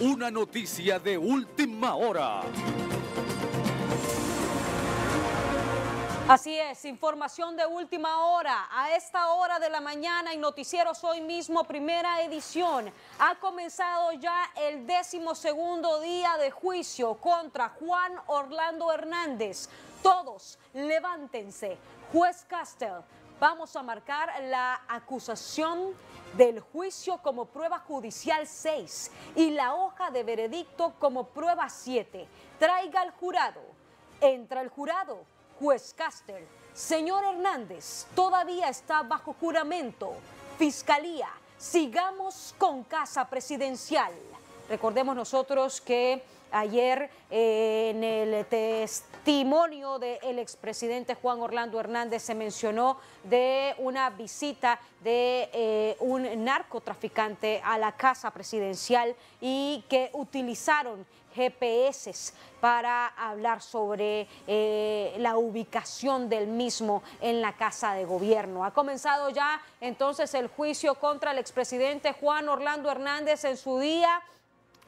Una noticia de última hora. Así es, información de última hora. A esta hora de la mañana y Noticieros Hoy mismo, primera edición, ha comenzado ya el décimo segundo día de juicio contra Juan Orlando Hernández. Todos, levántense. Juez Castell. Vamos a marcar la acusación del juicio como prueba judicial 6 y la hoja de veredicto como prueba 7. Traiga al jurado. Entra el jurado. Juez Caster. Señor Hernández, todavía está bajo juramento. Fiscalía, sigamos con casa presidencial. Recordemos nosotros que ayer eh, en el testimonio del expresidente Juan Orlando Hernández se mencionó de una visita de eh, un narcotraficante a la casa presidencial y que utilizaron GPS para hablar sobre eh, la ubicación del mismo en la Casa de Gobierno. Ha comenzado ya entonces el juicio contra el expresidente Juan Orlando Hernández en su día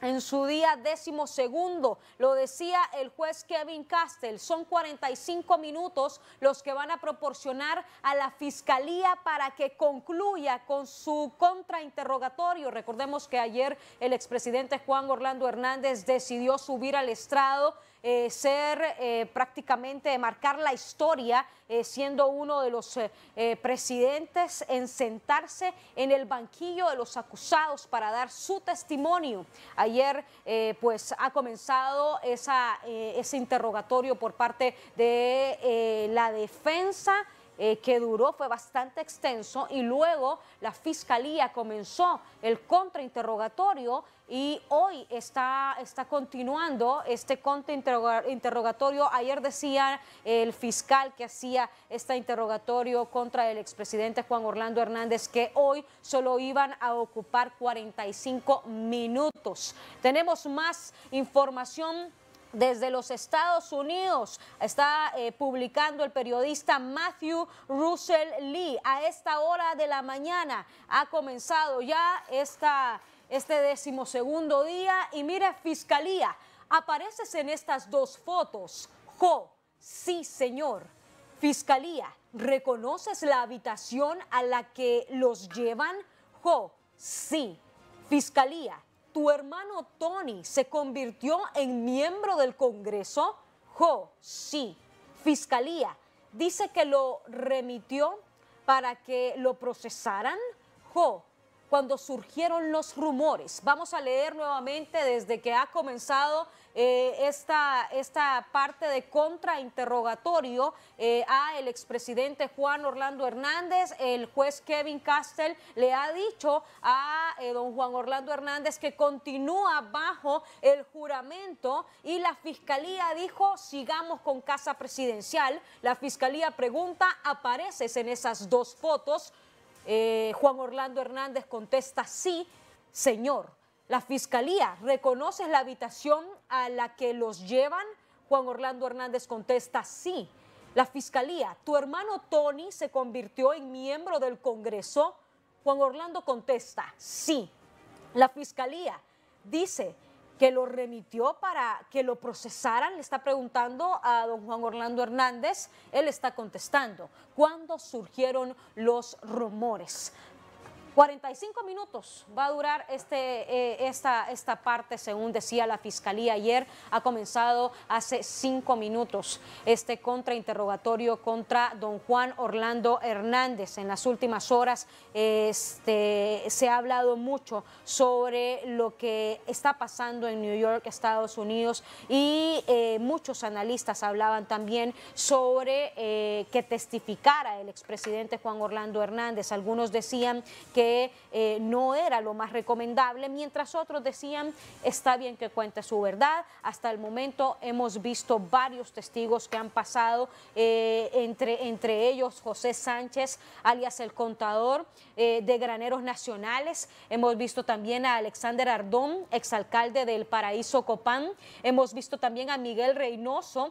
en su día décimo segundo. Lo decía el juez Kevin Castell, Son 45 minutos los que van a proporcionar a la fiscalía para que concluya con su contrainterrogatorio. Recordemos que ayer el expresidente Juan Orlando Hernández decidió subir al estrado, eh, ser eh, prácticamente marcar la historia eh, siendo uno de los eh, eh, presidentes, en sentarse en el banquillo de los acusados para dar su testimonio. Ayer pues ha comenzado esa, ese interrogatorio por parte de la defensa. Eh, que duró, fue bastante extenso y luego la fiscalía comenzó el contrainterrogatorio y hoy está, está continuando este contrainterrogatorio. Ayer decía el fiscal que hacía este interrogatorio contra el expresidente Juan Orlando Hernández que hoy solo iban a ocupar 45 minutos. Tenemos más información desde los Estados Unidos. Está eh, publicando el periodista Matthew Russell Lee. A esta hora de la mañana ha comenzado ya esta, este decimosegundo día. Y mira, Fiscalía, apareces en estas dos fotos. Jo, sí señor. Fiscalía, ¿reconoces la habitación a la que los llevan? Jo, sí. Fiscalía, tu hermano Tony se convirtió en miembro del Congreso? Jo, sí. Fiscalía dice que lo remitió para que lo procesaran. Jo, cuando surgieron los rumores. Vamos a leer nuevamente desde que ha comenzado eh, esta, esta, parte de contrainterrogatorio eh, a el expresidente Juan Orlando Hernández. El juez Kevin Castell le ha dicho a eh, don Juan Orlando Hernández que continúa bajo el juramento y la fiscalía dijo sigamos con casa presidencial. La fiscalía pregunta, ¿apareces en esas dos fotos? Eh, Juan Orlando Hernández contesta sí, señor. La fiscalía ¿reconoces la habitación a la que los llevan. Juan Orlando Hernández contesta sí. La fiscalía, tu hermano Tony se convirtió en miembro del Congreso. Juan Orlando contesta sí. La fiscalía dice que lo remitió para que lo procesaran, le está preguntando a don Juan Orlando Hernández, él está contestando, ¿cuándo surgieron los rumores? 45 minutos va a durar este, eh, esta, esta parte, según decía la fiscalía ayer, ha comenzado hace cinco minutos este contrainterrogatorio contra don Juan Orlando Hernández. En las últimas horas este, se ha hablado mucho sobre lo que está pasando en New York, Estados Unidos, y eh, muchos analistas hablaban también sobre eh, que testificara el expresidente Juan Orlando Hernández. Algunos decían que que eh, no era lo más recomendable, mientras otros decían, está bien que cuente su verdad. Hasta el momento hemos visto varios testigos que han pasado, eh, entre, entre ellos José Sánchez, alias el contador eh, de Graneros Nacionales. Hemos visto también a Alexander Ardón, exalcalde del Paraíso Copán. Hemos visto también a Miguel Reynoso,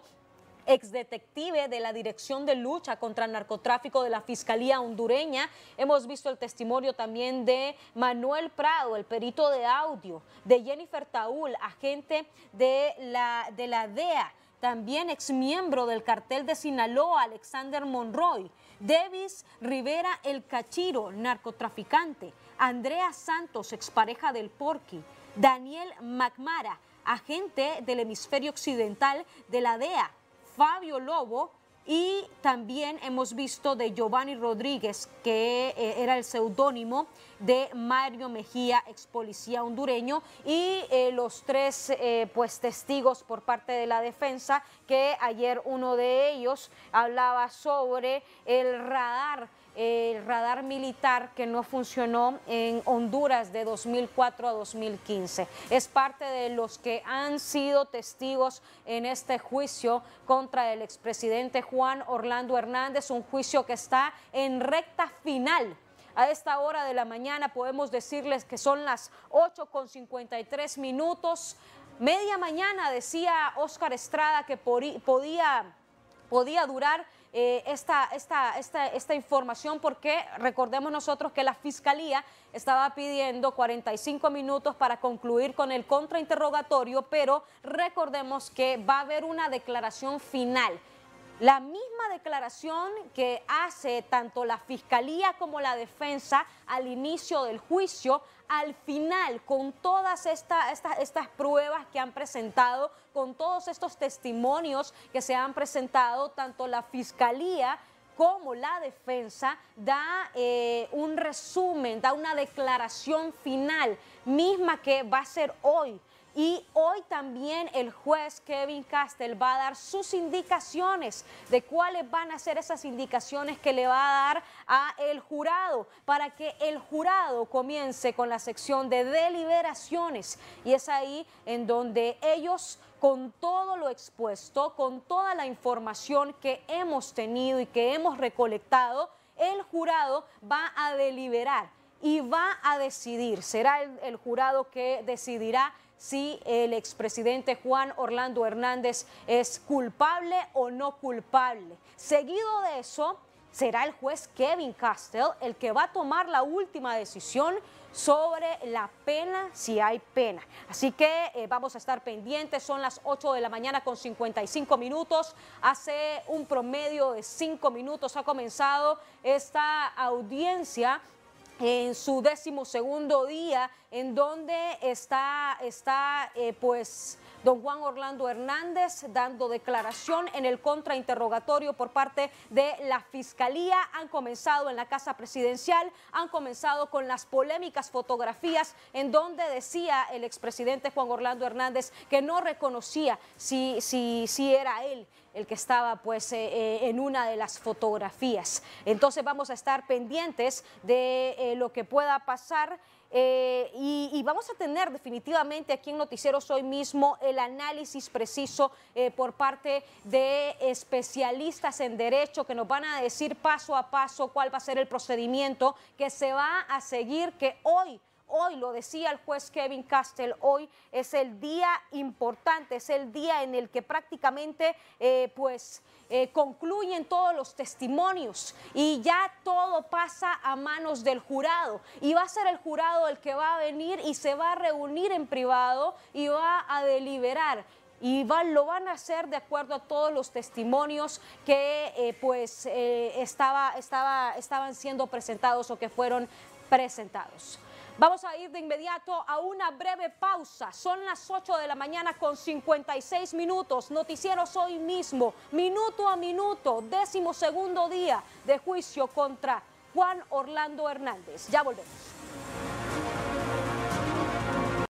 exdetective de la Dirección de Lucha contra el Narcotráfico de la Fiscalía Hondureña. Hemos visto el testimonio también de Manuel Prado, el perito de audio, de Jennifer Taúl, agente de la, de la DEA, también exmiembro del cartel de Sinaloa, Alexander Monroy, Davis Rivera El Cachiro, narcotraficante, Andrea Santos, expareja del Porqui, Daniel McMara, agente del hemisferio occidental de la DEA, Fabio Lobo y también hemos visto de Giovanni Rodríguez, que eh, era el seudónimo de Mario Mejía, ex policía hondureño, y eh, los tres eh, pues, testigos por parte de la defensa, que ayer uno de ellos hablaba sobre el radar el radar militar que no funcionó en Honduras de 2004 a 2015. Es parte de los que han sido testigos en este juicio contra el expresidente Juan Orlando Hernández, un juicio que está en recta final. A esta hora de la mañana podemos decirles que son las 8 con 53 minutos. Media mañana decía Oscar Estrada que podía, podía durar eh, esta, esta, esta información porque recordemos nosotros que la Fiscalía estaba pidiendo 45 minutos para concluir con el contrainterrogatorio, pero recordemos que va a haber una declaración final la misma declaración que hace tanto la Fiscalía como la defensa al inicio del juicio, al final, con todas estas pruebas que han presentado, con todos estos testimonios que se han presentado, tanto la Fiscalía como la defensa da eh, un resumen, da una declaración final, misma que va a ser hoy y hoy también el juez Kevin Castel va a dar sus indicaciones de cuáles van a ser esas indicaciones que le va a dar a el jurado para que el jurado comience con la sección de deliberaciones. Y es ahí en donde ellos con todo lo expuesto, con toda la información que hemos tenido y que hemos recolectado, el jurado va a deliberar y va a decidir. Será el, el jurado que decidirá si el expresidente Juan Orlando Hernández es culpable o no culpable. Seguido de eso, será el juez Kevin Castell el que va a tomar la última decisión sobre la pena, si hay pena. Así que eh, vamos a estar pendientes, son las 8 de la mañana con 55 minutos, hace un promedio de 5 minutos ha comenzado esta audiencia en su decimosegundo día, en donde está, está eh, pues don Juan Orlando Hernández dando declaración en el contrainterrogatorio por parte de la Fiscalía. Han comenzado en la Casa Presidencial, han comenzado con las polémicas fotografías en donde decía el expresidente Juan Orlando Hernández que no reconocía si, si, si era él el que estaba pues eh, eh, en una de las fotografías. Entonces vamos a estar pendientes de eh, lo que pueda pasar. y, vamos a tener definitivamente aquí en Noticieros hoy mismo el análisis preciso por parte de especialistas en derecho que nos van a decir paso a paso cuál va a ser el procedimiento que se va a seguir, que hoy hoy, lo decía el juez Kevin Castell, hoy es el día importante, es el día en el que prácticamente eh, pues eh, concluyen todos los testimonios y ya todo pasa a manos del jurado y va a ser el jurado el que va a venir y se va a reunir en privado y va a deliberar y lo van a hacer de acuerdo a todos los testimonios que eh, pues estaba, estaba, estaban siendo presentados o que fueron presentados. Vamos a ir de inmediato a una breve pausa. Son las 8 de la mañana con 56 minutos. Noticieros hoy mismo, minuto a minuto, décimo segundo día de juicio contra Juan Orlando Hernández. Ya volvemos.